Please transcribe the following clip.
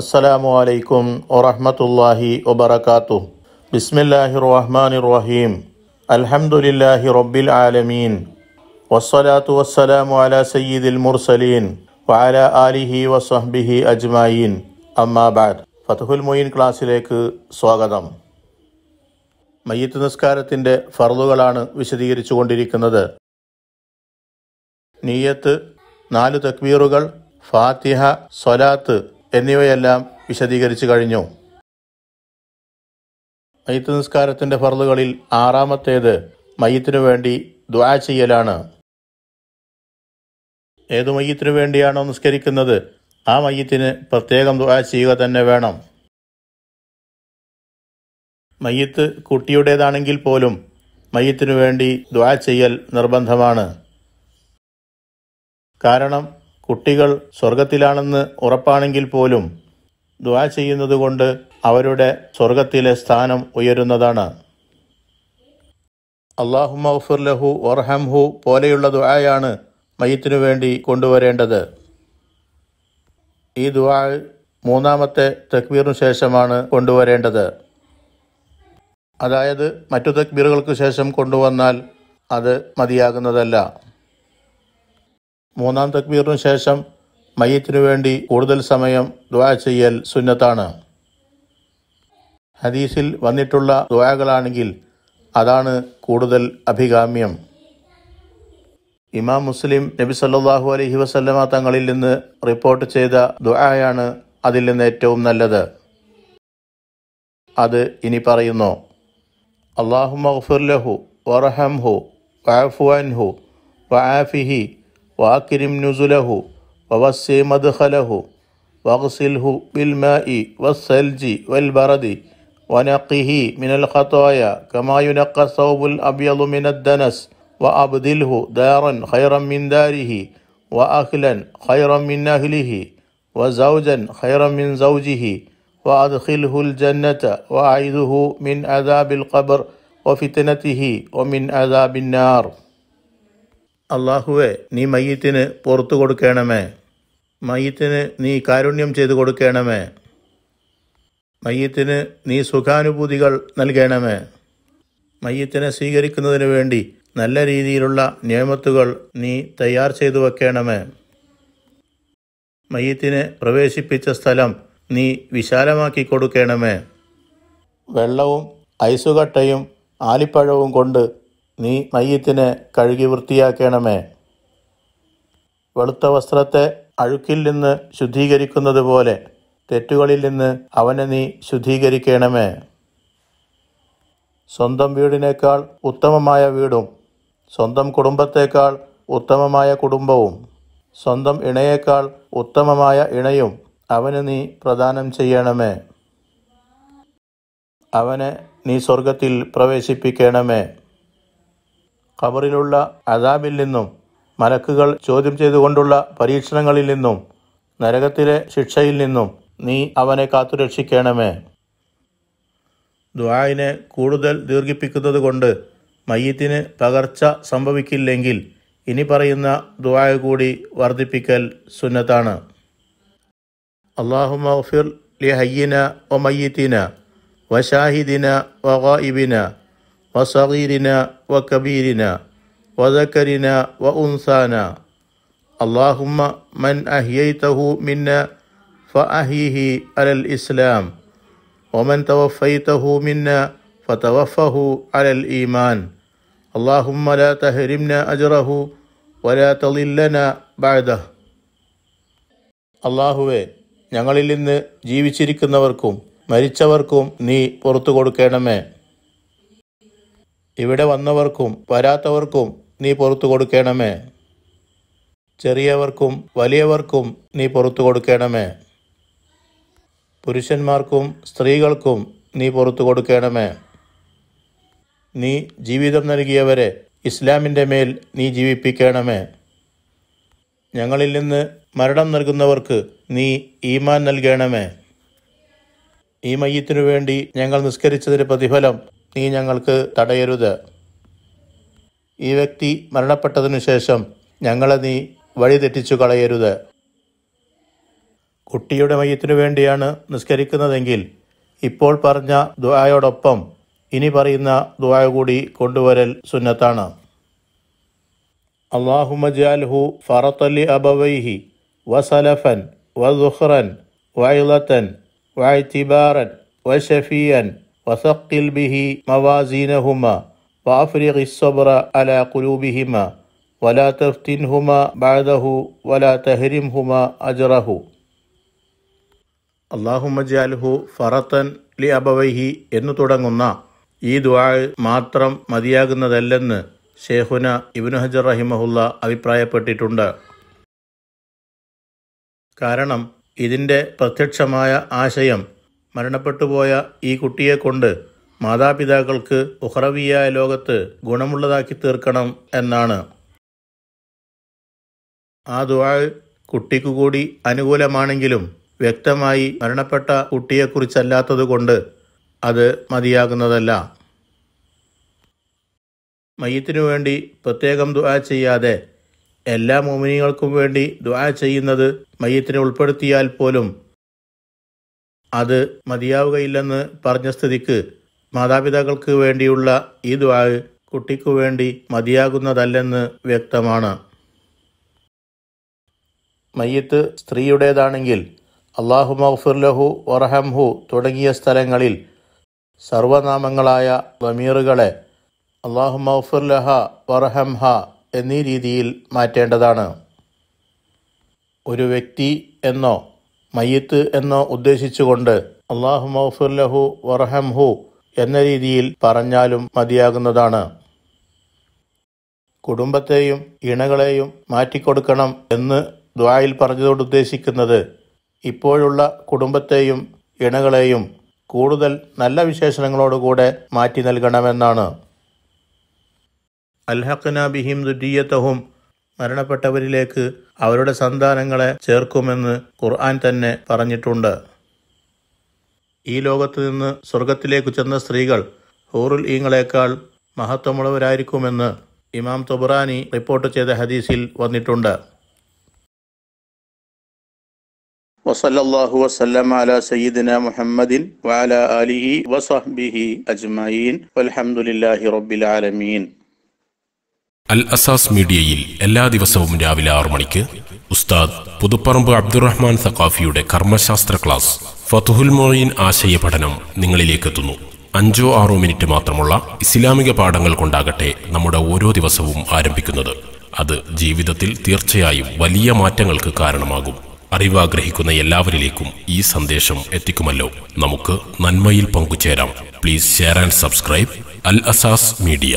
അസ്സലാമു അലൈക്കും വറഹമത്തല്ലാഹി വബർക്കാത്തു ബിസ്മില്ലാഹി റഹ്മാൻ റഹീം അൽഹംദുലില്ലാഹി റബ്ബിൽ ആലമീൻ വസ്സലാത്തു വസ്സലാമു അല സയ്യിദിൽ മുർസലീൻ വാല ആലിഹി വസ്ബിഹി അജ്മായീൻ അമ്മാബാദ് ഫതുഹുൽ മൊയ്ൻ ക്ലാസ്സിലേക്ക് സ്വാഗതം മയ്യത്ത് നിസ്കാരത്തിൻ്റെ ഫർദുകളാണ് വിശദീകരിച്ചു കൊണ്ടിരിക്കുന്നത് നീയത്ത് നാല് തക്ബീറുകൾ ഫാത്തിഹ സ്വലാത്ത് എന്നിവയെല്ലാം വിശദീകരിച്ചു കഴിഞ്ഞു മയ്യത്ത് നിസ്കാരത്തിൻ്റെ ഫറലുകളിൽ ആറാമത്തേത് മയ്യത്തിനു വേണ്ടി ദ്വാ ചെയ്യലാണ് ഏതു മയ്യത്തിനു വേണ്ടിയാണോ നിസ്കരിക്കുന്നത് ആ മയ്യത്തിന് പ്രത്യേകം ദ്വാ ചെയ്യുക തന്നെ വേണം മയ്യത്ത് കുട്ടിയുടേതാണെങ്കിൽ പോലും മയ്യത്തിനു വേണ്ടി ദ്വാ ചെയ്യൽ നിർബന്ധമാണ് കാരണം കുട്ടികൾ സ്വർഗത്തിലാണെന്ന് ഉറപ്പാണെങ്കിൽ പോലും ദ്വാ ചെയ്യുന്നതുകൊണ്ട് അവരുടെ സ്വർഗത്തിലെ സ്ഥാനം ഉയരുന്നതാണ് അള്ളാഹുമഫുർ ലഹു ഒർഹംഹു പോലെയുള്ള ദുആയാണ് മയത്തിനു വേണ്ടി കൊണ്ടുവരേണ്ടത് ഈ ദുആ മൂന്നാമത്തെ തക്ബീറിനു ശേഷമാണ് കൊണ്ടുവരേണ്ടത് അതായത് മറ്റു തക്ബീറുകൾക്ക് ശേഷം കൊണ്ടുവന്നാൽ അത് മതിയാകുന്നതല്ല മൂന്നാം തക്ബീറിന് ശേഷം മയ്യത്തിനു വേണ്ടി കൂടുതൽ സമയം ദ്വാ ചെയ്യൽ സുന്നത്താണ് ഹദീസിൽ വന്നിട്ടുള്ള ദ്വായകളാണെങ്കിൽ അതാണ് കൂടുതൽ അഭികാമ്യം ഇമാം മുസ്ലിം നബി സല്ലാഹു അലഹി വസല്ലമ തങ്ങളിൽ നിന്ന് റിപ്പോർട്ട് ചെയ്ത ദ്വായാണ് അതിൽ നിന്ന് ഏറ്റവും നല്ലത് അത് ഇനി പറയുന്നു അള്ളാഹു മഹ്ഫുർ ലഹു വറഹംഹു വഅഫു അൻഹു وأكرم نزله ووسع مدخله واغسله بالماء والثلج والبرد ونقه من الخطايا كما ينقى الثوب الأبيض من الدنس وأبدله دارا خيرا من داره وأهلا خيرا من أهله وزوجا خيرا من زوجه وأدخله الجنة وأعيذه من عذاب القبر وفتنته ومن عذاب النار അള്ളാഹുവെ നീ മയ്യത്തിന് പുറത്തു കൊടുക്കണമേ മയ്യത്തിന് നീ കാരുണ്യം ചെയ്തു കൊടുക്കണമേ മയ്യത്തിന് നീ സുഖാനുഭൂതികൾ നൽകണമേ മയ്യത്തിനെ സ്വീകരിക്കുന്നതിന് വേണ്ടി നല്ല രീതിയിലുള്ള നിയമത്തുകൾ നീ തയ്യാർ ചെയ്തു വെക്കണമേ മയ്യത്തിനെ പ്രവേശിപ്പിച്ച സ്ഥലം നീ വിശാലമാക്കി കൊടുക്കണമേ വെള്ളവും ഐസുകട്ടയും ആലിപ്പഴവും കൊണ്ട് നീ മയ്യത്തിന് കഴുകി വൃത്തിയാക്കണമേ വെളുത്ത വസ്ത്രത്തെ അഴുക്കിൽ നിന്ന് ശുദ്ധീകരിക്കുന്നത് പോലെ തെറ്റുകളിൽ നിന്ന് അവനെ നീ ശുദ്ധീകരിക്കണമേ സ്വന്തം വീടിനേക്കാൾ ഉത്തമമായ വീടും സ്വന്തം കുടുംബത്തേക്കാൾ ഉത്തമമായ കുടുംബവും സ്വന്തം ഇണയേക്കാൾ ഉത്തമമായ ഇണയും അവന് നീ പ്രദാനം ചെയ്യണമേ അവനെ നീ സ്വർഗത്തിൽ പ്രവേശിപ്പിക്കണമേ ഖബറിലുള്ള അദാബിൽ നിന്നും മലക്കുകൾ ചോദ്യം ചെയ്തുകൊണ്ടുള്ള പരീക്ഷണങ്ങളിൽ നിന്നും നരകത്തിലെ ശിക്ഷയിൽ നിന്നും നീ അവനെ കാത്തുരക്ഷിക്കണമേ ദ്വായിനെ കൂടുതൽ ദീർഘിപ്പിക്കുന്നത് കൊണ്ട് മയ്യത്തിന് പകർച്ച സംഭവിക്കില്ലെങ്കിൽ ഇനി പറയുന്ന ദ്വായ കൂടി വർദ്ധിപ്പിക്കൽ സുന്നത്താണ് അള്ളാഹു മഫിർ ലി ഹയ്യന ഒ മയ്യത്തിന വഷാഹിദിന വ ഇബിന വസീരിന വ കബീരിന വദക്കരിന വ ഉൻസാന അള്ളാഹുമ്മ മൻ അഹിയൈത്തഹു മിന്ന ഫ അഹിഹി അലൽ ഇസ്ലാം ഒമൻ തവഫൈത്തഹു മിന്ന فتوفه على الإيمان اللهم لا تهرمنا അജറഹു വല تضلنا ബാദ അള്ളാഹുവേ ഞങ്ങളിൽ നിന്ന് ജീവിച്ചിരിക്കുന്നവർക്കും മരിച്ചവർക്കും നീ പുറത്തു കൊടുക്കണമേ ഇവിടെ വന്നവർക്കും വരാത്തവർക്കും നീ പുറത്തു കൊടുക്കണമേ ചെറിയവർക്കും വലിയവർക്കും നീ പുറത്തു കൊടുക്കണമേ പുരുഷന്മാർക്കും സ്ത്രീകൾക്കും നീ പുറത്തു കൊടുക്കണമേ നീ ജീവിതം നൽകിയവരെ ഇസ്ലാമിൻ്റെ മേൽ നീ ജീവിപ്പിക്കണമേ ഞങ്ങളിൽ നിന്ന് മരണം നൽകുന്നവർക്ക് നീ ഈമാൻ നൽകണമേ ഈ മയ്യത്തിനു വേണ്ടി ഞങ്ങൾ നിസ്കരിച്ചതിൻ്റെ പ്രതിഫലം നീ ഞങ്ങൾക്ക് തടയരുത് ഈ വ്യക്തി മരണപ്പെട്ടതിനു ശേഷം ഞങ്ങളെ നീ വഴി തെറ്റിച്ചു കളയരുത് കുട്ടിയുടെ മയത്തിനു വേണ്ടിയാണ് നിസ്കരിക്കുന്നതെങ്കിൽ ഇപ്പോൾ പറഞ്ഞ ദ്വായോടൊപ്പം ഇനി പറയുന്ന ദ്വായ കൂടി കൊണ്ടുവരൽ സുന്നത്താണ് അള്ളാഹുമജാൽഹു ഫറത്തലി അബവൈഹി വസലഫൻ വസുഹ്റൻ വൈലത്തൻ വൈത്തിബാറൻ വഷഫിയൻ وثقل به موازينهما وأفرغ الصبر على قلوبهما ولا تفتنهما بعده ولا تهرمهما أجره اللهم اجعله ഫറത്തൻ ലി എന്നു തുടങ്ങുന്ന ഈ ദുആ മാത്രം മതിയാകുന്നതല്ലെന്ന് ഷേഹുന ഇബ്നു ഹജർ റഹിമഹുള്ള അഭിപ്രായപ്പെട്ടിട്ടുണ്ട് കാരണം ഇതിൻ്റെ പ്രത്യക്ഷമായ ആശയം മരണപ്പെട്ടുപോയ ഈ കുട്ടിയെ കൊണ്ട് മാതാപിതാക്കൾക്ക് ഉഹ്റവിയായ ലോകത്ത് ഗുണമുള്ളതാക്കി തീർക്കണം എന്നാണ് ആ ദുആ കുട്ടിക്കു കൂടി അനുകൂലമാണെങ്കിലും വ്യക്തമായി മരണപ്പെട്ട കുട്ടിയെക്കുറിച്ചല്ലാത്തതുകൊണ്ട് അത് മതിയാകുന്നതല്ല മയ്യത്തിനു വേണ്ടി പ്രത്യേകം ദുആ ചെയ്യാതെ എല്ലാ മോമിനികൾക്കും വേണ്ടി ദുആ ചെയ്യുന്നത് മയ്യത്തിനെ ഉൾപ്പെടുത്തിയാൽ പോലും അത് മതിയാവുകയില്ലെന്ന് പറഞ്ഞ സ്ഥിതിക്ക് മാതാപിതാക്കൾക്ക് വേണ്ടിയുള്ള ഈ ദ്വാ കുട്ടിക്കു വേണ്ടി മതിയാകുന്നതല്ലെന്ന് വ്യക്തമാണ് മയ്യത്ത് സ്ത്രീയുടേതാണെങ്കിൽ അള്ളാഹു ലഹു വർഹംഹു തുടങ്ങിയ സ്ഥലങ്ങളിൽ സർവനാമങ്ങളായ ബമീറുകളെ അള്ളാഹു മഹ്ഫുർലഹ വറഹംഹ എന്നീ രീതിയിൽ മാറ്റേണ്ടതാണ് ഒരു വ്യക്തി എന്നോ മയ്യത്ത് എന്ന് ഉദ്ദേശിച്ചുകൊണ്ട് അള്ളാഹു മൗഫുർലഹു വറഹംഹു എന്ന രീതിയിൽ പറഞ്ഞാലും മതിയാകുന്നതാണ് കുടുംബത്തെയും ഇണകളെയും മാറ്റിക്കൊടുക്കണം എന്ന് ദ്വായിൽ പറഞ്ഞതോട് ഉദ്ദേശിക്കുന്നത് ഇപ്പോഴുള്ള കുടുംബത്തെയും ഇണകളെയും കൂടുതൽ നല്ല വിശേഷണങ്ങളോടുകൂടെ മാറ്റി നൽകണമെന്നാണ് അൽഹഖന ബിഹിം ദുദ്ദീയത്തഹും മരണപ്പെട്ടവരിലേക്ക് അവരുടെ സന്താനങ്ങളെ ചേർക്കുമെന്ന് ഖുർആൻ തന്നെ പറഞ്ഞിട്ടുണ്ട് ഈ ലോകത്തു നിന്ന് സ്വർഗത്തിലേക്ക് ചെന്ന സ്ത്രീകൾ ഹൂറുൽ ഈങ്ങളേക്കാൾ മഹത്വമുള്ളവരായിരിക്കുമെന്ന് ഇമാം തുബറാനി റിപ്പോർട്ട് ചെയ്ത ഹദീസിൽ വന്നിട്ടുണ്ട് വസല്ലാഹു വസ്ലം അല സയ്യിദിന മുഹമ്മദിൻ വഅല അലിഹി വസഹ്ബിഹി അജ്മയീൻ വൽഹംദുലില്ലാഹി റബ്ബിൽ ആലമീൻ അൽ അസാസ് മീഡിയയിൽ എല്ലാ ദിവസവും രാവിലെ ആറു മണിക്ക് ഉസ്താദ് പുതുപ്പറമ്പ് അബ്ദുറഹ്മാൻ സഖാഫിയുടെ കർമ്മശാസ്ത്ര ക്ലാസ് ഫതുഹുൽ മൊയിൻ ആശയ പഠനം നിങ്ങളിലേക്കെത്തുന്നു അഞ്ചോ ആറോ മിനിറ്റ് മാത്രമുള്ള ഇസ്ലാമിക പാഠങ്ങൾ കൊണ്ടാകട്ടെ നമ്മുടെ ഓരോ ദിവസവും ആരംഭിക്കുന്നത് അത് ജീവിതത്തിൽ തീർച്ചയായും വലിയ മാറ്റങ്ങൾക്ക് കാരണമാകും അറിവാഗ്രഹിക്കുന്ന എല്ലാവരിലേക്കും ഈ സന്ദേശം എത്തിക്കുമല്ലോ നമുക്ക് നന്മയിൽ പങ്കുചേരാം please share and subscribe Al Asas media